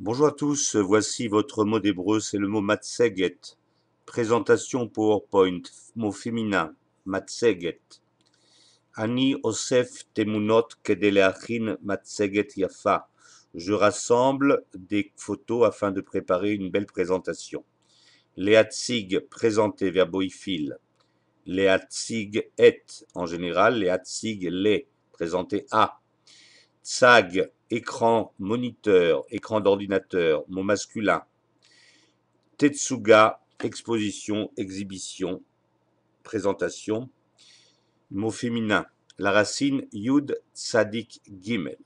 Bonjour à tous, voici votre mot d'hébreu, c'est le mot matseget. Présentation PowerPoint, mot féminin, matseget. Ani osef temunot kedeleachin matseget yafa. Je rassemble des photos afin de préparer une belle présentation. Leatzig, présenté, verboifil. Leatzig et, en général, leatzig les, présenté à. SAG, écran moniteur, écran d'ordinateur, mot masculin. Tetsuga, exposition, exhibition, présentation. Mot féminin. La racine Yud Tzadik Gimel.